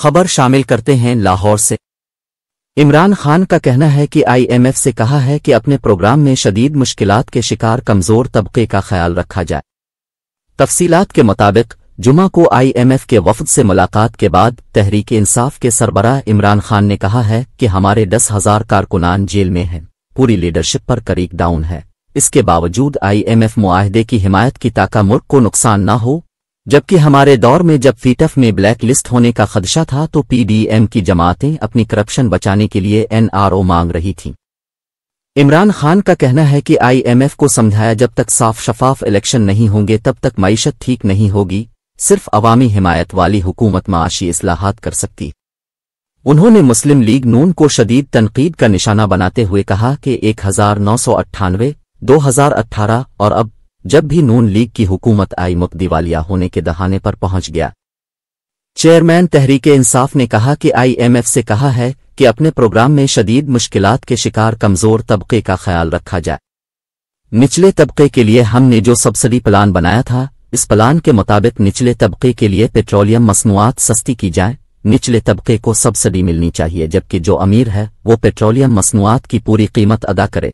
खबर शामिल करते हैं लाहौर से इमरान खान का कहना है कि आईएमएफ से कहा है कि अपने प्रोग्राम में शदीद मुश्किल के शिकार कमजोर तबके का ख्याल रखा जाए तफसीलात के मुताबिक जुमा को आईएमएफ के वफद से मुलाकात के बाद तहरीक इंसाफ के सरबराह इमरान खान ने कहा है कि हमारे दस हजार कारकुनान जेल में हैं पूरी लीडरशिप पर करीक डाउन है इसके बावजूद आईएमएफ मुआहदे की हिमायत की ताका मुल्क को नुकसान न हो जबकि हमारे दौर में जब फीटफ में ब्लैक लिस्ट होने का खदशा था तो पीडीएम की जमातें अपनी करप्शन बचाने के लिए एनआरओ मांग रही थीं इमरान खान का कहना है कि आईएमएफ को समझाया जब तक साफ शफाफ इलेक्शन नहीं होंगे तब तक मीशत ठीक नहीं होगी सिर्फ अवामी हिमायत वाली हुकूमत माशी असलाहत कर सकती उन्होंने मुस्लिम लीग नून को शदीद तनकीद का निशाना बनाते हुए कहा कि एक हजार नौ सौ अट्ठानवे दो हजार अट्ठारह और अब जब भी नून लीग की हुकूमत आई मुख दिवालिया होने के दहाने पर पहुंच गया चेयरमैन तहरीक इंसाफ ने कहा कि आईएमएफ से कहा है कि अपने प्रोग्राम में शदीद मुश्किल के शिकार कमजोर तबके का ख्याल रखा जाए निचले तबके के लिए हमने जो सब्सिडी प्लान बनाया था इस प्लान के मुताबिक निचले तबके के लिए पेट्रोलियम मसनूआत सस्ती की जाए निचले तबके को सब्सिडी मिलनी चाहिए जबकि जो अमीर है वो पेट्रोलियम मसनूआत की पूरी कीमत अदा करे